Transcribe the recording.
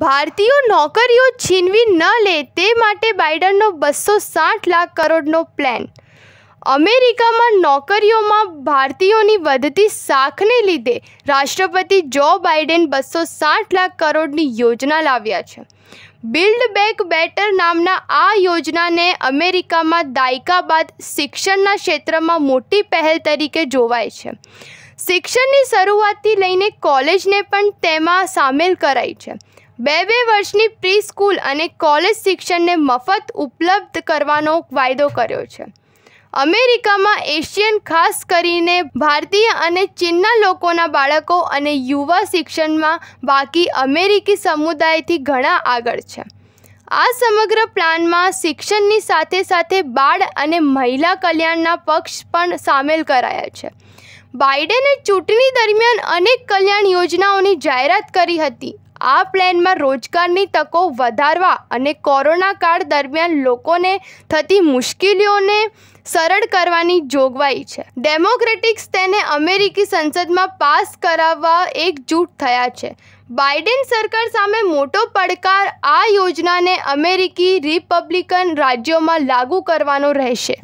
ભારતીયો નોકરીઓ છીનવી ન લે તે માટે બાઇડનનો બસો સાઠ લાખ કરોડનો પ્લાન અમેરિકામાં નોકરીઓમાં ભારતીયોની વધતી સાખને લીધે રાષ્ટ્રપતિ જો બાઇડેન બસો સાઠ લાખ કરોડની યોજના લાવ્યા છે બિલ્ડ બેક બેટર નામના આ યોજનાને અમેરિકામાં દાયકા બાદ શિક્ષણના ક્ષેત્રમાં મોટી પહેલ તરીકે જોવાય છે શિક્ષણની શરૂઆતથી લઈને કોલેજને પણ તેમાં સામેલ કરાઈ છે બે બે વર્ષની પ્રી સ્કૂલ અને કોલેજ શિક્ષણને મફત ઉપલબ્ધ કરવાનો વાયદો કર્યો છે અમેરિકામાં એશિયન ખાસ કરીને ભારતીય અને ચીનના લોકોના બાળકો અને યુવા શિક્ષણમાં બાકી અમેરિકી સમુદાયથી ઘણા આગળ છે આ સમગ્ર પ્લાનમાં શિક્ષણની સાથે સાથે બાળ અને મહિલા કલ્યાણના પક્ષ પણ સામેલ કરાયા છે બાઇડેને ચૂંટણી દરમિયાન અનેક કલ્યાણ યોજનાઓની જાહેરાત કરી હતી આ પ્લાનમાં રોજગારની તકો વધારવા અને કોરોના કાળ દરમિયાન લોકોને થતી મુશ્કેલીઓને સરળ કરવાની જોગવાઈ છે ડેમોક્રેટિક્સ તેને અમેરિકી સંસદમાં પાસ કરાવવા એકજૂટ થયા છે બાઇડેન સરકાર સામે મોટો પડકાર આ યોજનાને અમેરિકી રિપબ્લિકન રાજ્યોમાં લાગુ કરવાનો રહેશે